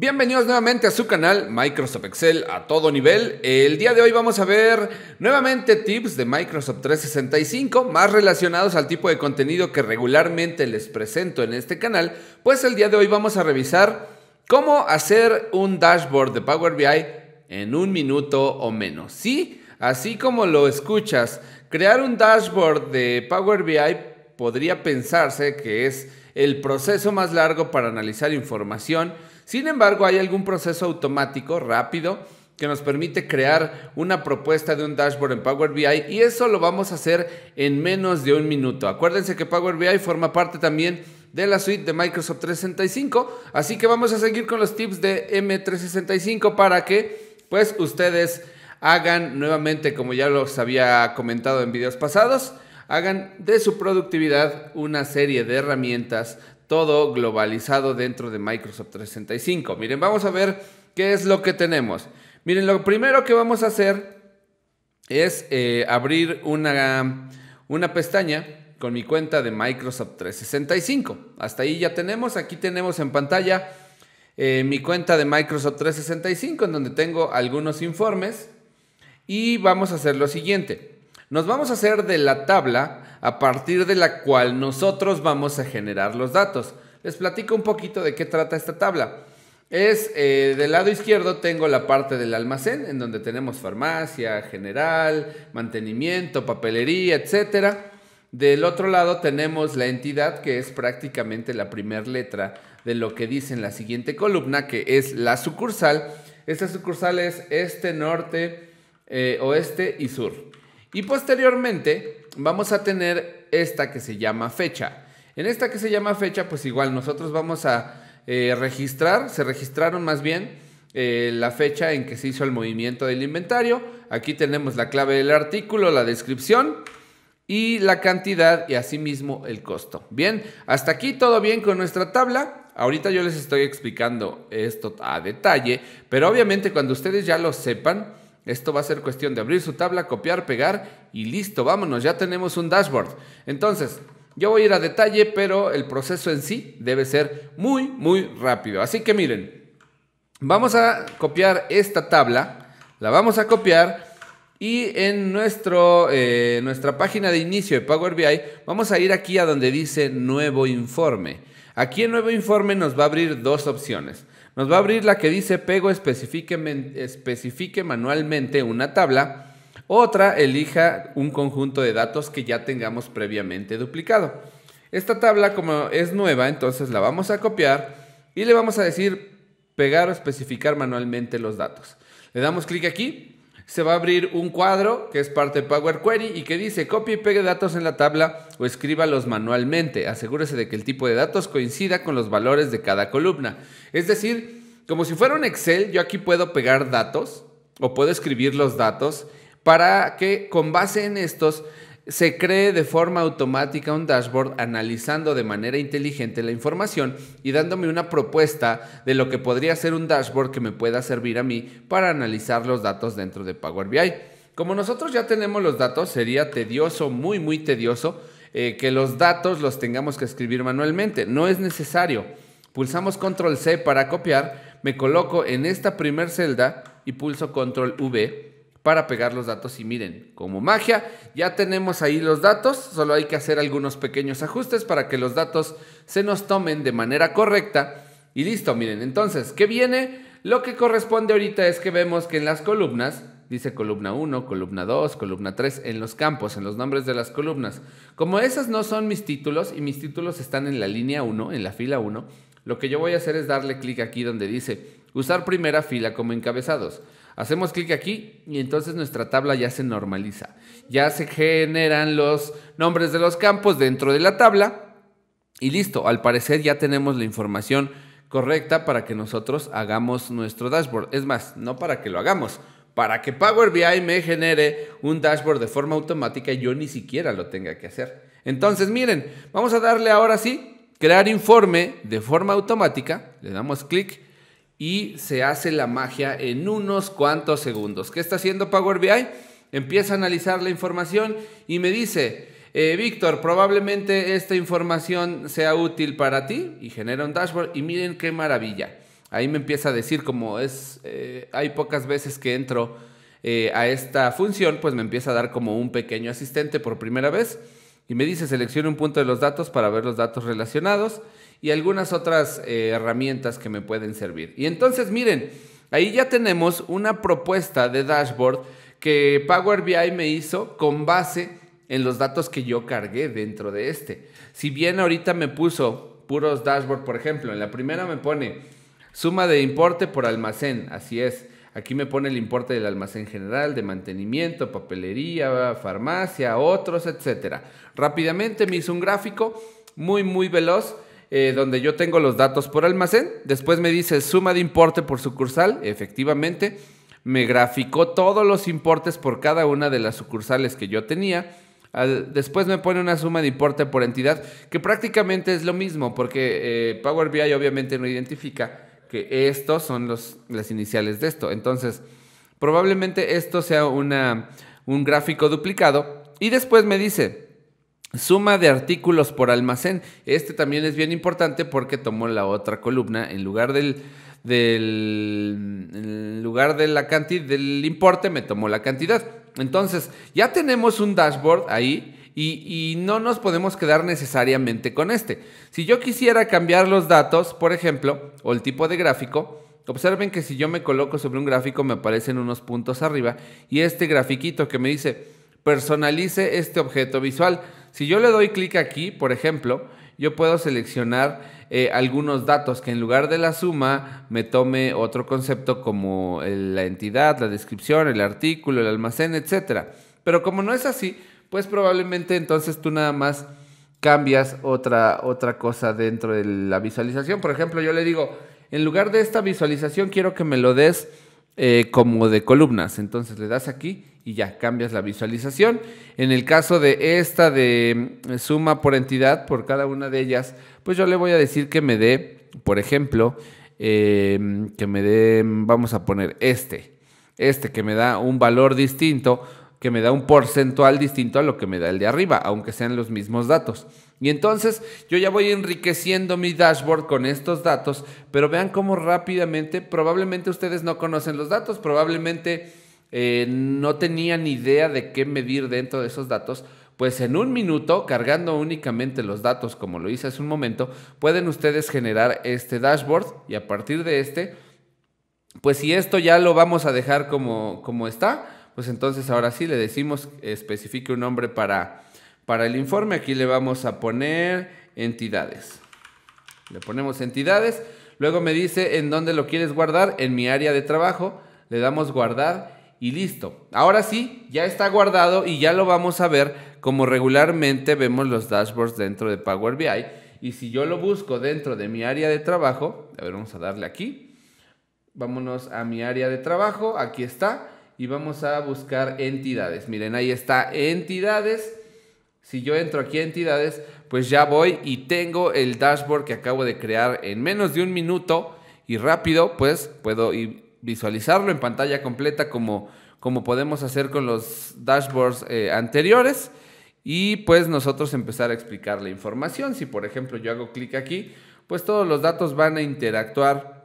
Bienvenidos nuevamente a su canal Microsoft Excel a todo nivel. El día de hoy vamos a ver nuevamente tips de Microsoft 365 más relacionados al tipo de contenido que regularmente les presento en este canal. Pues el día de hoy vamos a revisar cómo hacer un dashboard de Power BI en un minuto o menos. Sí, así como lo escuchas, crear un dashboard de Power BI podría pensarse que es el proceso más largo para analizar información. Sin embargo, hay algún proceso automático rápido que nos permite crear una propuesta de un dashboard en Power BI y eso lo vamos a hacer en menos de un minuto. Acuérdense que Power BI forma parte también de la suite de Microsoft 365, así que vamos a seguir con los tips de M365 para que pues ustedes hagan nuevamente como ya los había comentado en videos pasados hagan de su productividad una serie de herramientas, todo globalizado dentro de Microsoft 365. Miren, vamos a ver qué es lo que tenemos. Miren, lo primero que vamos a hacer es eh, abrir una, una pestaña con mi cuenta de Microsoft 365. Hasta ahí ya tenemos, aquí tenemos en pantalla eh, mi cuenta de Microsoft 365 en donde tengo algunos informes y vamos a hacer lo siguiente. Nos vamos a hacer de la tabla a partir de la cual nosotros vamos a generar los datos. Les platico un poquito de qué trata esta tabla. Es eh, del lado izquierdo tengo la parte del almacén en donde tenemos farmacia, general, mantenimiento, papelería, etcétera. Del otro lado tenemos la entidad que es prácticamente la primera letra de lo que dice en la siguiente columna, que es la sucursal. Esta sucursal es este, norte, eh, oeste y sur. Y posteriormente vamos a tener esta que se llama fecha. En esta que se llama fecha, pues igual nosotros vamos a eh, registrar, se registraron más bien eh, la fecha en que se hizo el movimiento del inventario. Aquí tenemos la clave del artículo, la descripción y la cantidad y asimismo el costo. Bien, hasta aquí todo bien con nuestra tabla. Ahorita yo les estoy explicando esto a detalle, pero obviamente cuando ustedes ya lo sepan, esto va a ser cuestión de abrir su tabla, copiar, pegar y listo, vámonos, ya tenemos un dashboard. Entonces, yo voy a ir a detalle, pero el proceso en sí debe ser muy, muy rápido. Así que miren, vamos a copiar esta tabla, la vamos a copiar y en eh, nuestra página de inicio de Power BI vamos a ir aquí a donde dice nuevo informe. Aquí en nuevo informe nos va a abrir dos opciones. Nos va a abrir la que dice Pego especifique, especifique manualmente una tabla. Otra, elija un conjunto de datos que ya tengamos previamente duplicado. Esta tabla como es nueva, entonces la vamos a copiar y le vamos a decir pegar o especificar manualmente los datos. Le damos clic aquí se va a abrir un cuadro que es parte de Power Query y que dice copie y pegue datos en la tabla o escríbalos manualmente. Asegúrese de que el tipo de datos coincida con los valores de cada columna. Es decir, como si fuera un Excel, yo aquí puedo pegar datos o puedo escribir los datos para que con base en estos se cree de forma automática un dashboard analizando de manera inteligente la información y dándome una propuesta de lo que podría ser un dashboard que me pueda servir a mí para analizar los datos dentro de Power BI. Como nosotros ya tenemos los datos, sería tedioso, muy, muy tedioso, eh, que los datos los tengamos que escribir manualmente. No es necesario. Pulsamos Control C para copiar, me coloco en esta primer celda y pulso Control V para pegar los datos y miren, como magia, ya tenemos ahí los datos, solo hay que hacer algunos pequeños ajustes para que los datos se nos tomen de manera correcta y listo, miren, entonces, ¿qué viene? Lo que corresponde ahorita es que vemos que en las columnas, dice columna 1, columna 2, columna 3, en los campos, en los nombres de las columnas, como esas no son mis títulos y mis títulos están en la línea 1, en la fila 1, lo que yo voy a hacer es darle clic aquí donde dice Usar primera fila como encabezados. Hacemos clic aquí y entonces nuestra tabla ya se normaliza. Ya se generan los nombres de los campos dentro de la tabla y listo. Al parecer ya tenemos la información correcta para que nosotros hagamos nuestro dashboard. Es más, no para que lo hagamos, para que Power BI me genere un dashboard de forma automática y yo ni siquiera lo tenga que hacer. Entonces, miren, vamos a darle ahora sí, crear informe de forma automática. Le damos clic y se hace la magia en unos cuantos segundos. ¿Qué está haciendo Power BI? Empieza a analizar la información y me dice, eh, Víctor, probablemente esta información sea útil para ti y genera un dashboard y miren qué maravilla. Ahí me empieza a decir como es, eh, hay pocas veces que entro eh, a esta función, pues me empieza a dar como un pequeño asistente por primera vez y me dice seleccione un punto de los datos para ver los datos relacionados y algunas otras eh, herramientas que me pueden servir. Y entonces miren, ahí ya tenemos una propuesta de dashboard que Power BI me hizo con base en los datos que yo cargué dentro de este. Si bien ahorita me puso puros dashboard, por ejemplo, en la primera me pone suma de importe por almacén, así es. Aquí me pone el importe del almacén general, de mantenimiento, papelería, farmacia, otros, etc. Rápidamente me hizo un gráfico muy, muy veloz eh, donde yo tengo los datos por almacén. Después me dice suma de importe por sucursal, efectivamente. Me graficó todos los importes por cada una de las sucursales que yo tenía. después me pone una suma de importe por entidad, que prácticamente es lo mismo, porque eh, Power BI obviamente no identifica que estos son los, las iniciales de esto. Entonces, probablemente esto sea una, un gráfico duplicado. Y después me dice, Suma de artículos por almacén. Este también es bien importante porque tomó la otra columna. En lugar del, lugar de la cantidad del importe, me tomó la cantidad. Entonces, ya tenemos un dashboard ahí. Y, y, no nos podemos quedar necesariamente con este. Si yo quisiera cambiar los datos, por ejemplo, o el tipo de gráfico, observen que si yo me coloco sobre un gráfico me aparecen unos puntos arriba y este grafiquito que me dice personalice este objeto visual. Si yo le doy clic aquí, por ejemplo, yo puedo seleccionar eh, algunos datos que en lugar de la suma me tome otro concepto como eh, la entidad, la descripción, el artículo, el almacén, etc. Pero como no es así, pues probablemente entonces tú nada más cambias otra, otra cosa dentro de la visualización. Por ejemplo, yo le digo, en lugar de esta visualización quiero que me lo des eh, como de columnas. Entonces le das aquí y ya cambias la visualización. En el caso de esta de eh, suma por entidad, por cada una de ellas, pues yo le voy a decir que me dé, por ejemplo, em, que me dé, vamos a poner este, este que me da un valor distinto, que me da un porcentual distinto a lo que me da el de arriba, aunque sean los mismos datos. Y entonces yo ya voy enriqueciendo mi dashboard con estos datos, pero vean cómo rápidamente, probablemente ustedes no conocen los datos, probablemente eh, no no ni idea de qué medir dentro de esos datos, pues en un minuto, cargando únicamente los datos como lo hice hace un momento, pueden ustedes generar este dashboard y a partir de este, pues si esto ya lo vamos a dejar como, como está, pues entonces ahora sí le decimos especifique un nombre para, para el informe. Aquí le vamos a poner entidades. Le ponemos entidades. Luego me dice en dónde lo quieres guardar. En mi área de trabajo. Le damos guardar y listo. Ahora sí, ya está guardado y ya lo vamos a ver como regularmente vemos los dashboards dentro de Power BI. Y si yo lo busco dentro de mi área de trabajo, a ver, vamos a darle aquí. Vámonos a mi área de trabajo, aquí está. Y vamos a buscar entidades. Miren, ahí está entidades. Si yo entro aquí a entidades, pues ya voy y tengo el dashboard que acabo de crear en menos de un minuto. Y rápido, pues puedo ir visualizarlo en pantalla completa como, como podemos hacer con los dashboards eh, anteriores y pues nosotros empezar a explicar la información. Si por ejemplo yo hago clic aquí, pues todos los datos van a interactuar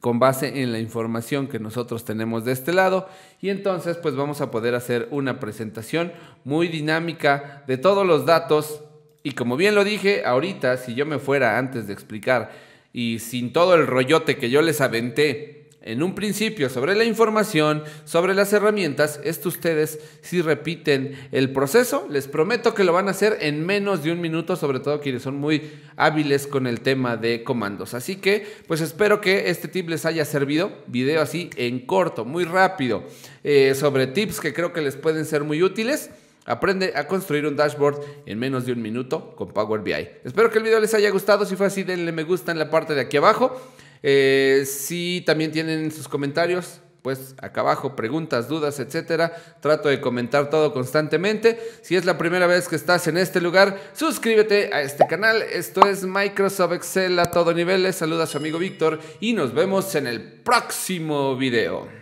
con base en la información que nosotros tenemos de este lado y entonces pues vamos a poder hacer una presentación muy dinámica de todos los datos y como bien lo dije ahorita si yo me fuera antes de explicar y sin todo el rollote que yo les aventé en un principio sobre la información, sobre las herramientas. Esto ustedes si repiten el proceso, les prometo que lo van a hacer en menos de un minuto, sobre todo quienes son muy hábiles con el tema de comandos. Así que pues espero que este tip les haya servido. Video así en corto, muy rápido, eh, sobre tips que creo que les pueden ser muy útiles. Aprende a construir un dashboard en menos de un minuto con Power BI. Espero que el video les haya gustado. Si fue así, denle me gusta en la parte de aquí abajo. Eh, si también tienen sus comentarios, pues acá abajo, preguntas, dudas, etcétera. Trato de comentar todo constantemente. Si es la primera vez que estás en este lugar, suscríbete a este canal. Esto es Microsoft Excel a todo nivel. Les saluda su amigo Víctor y nos vemos en el próximo video.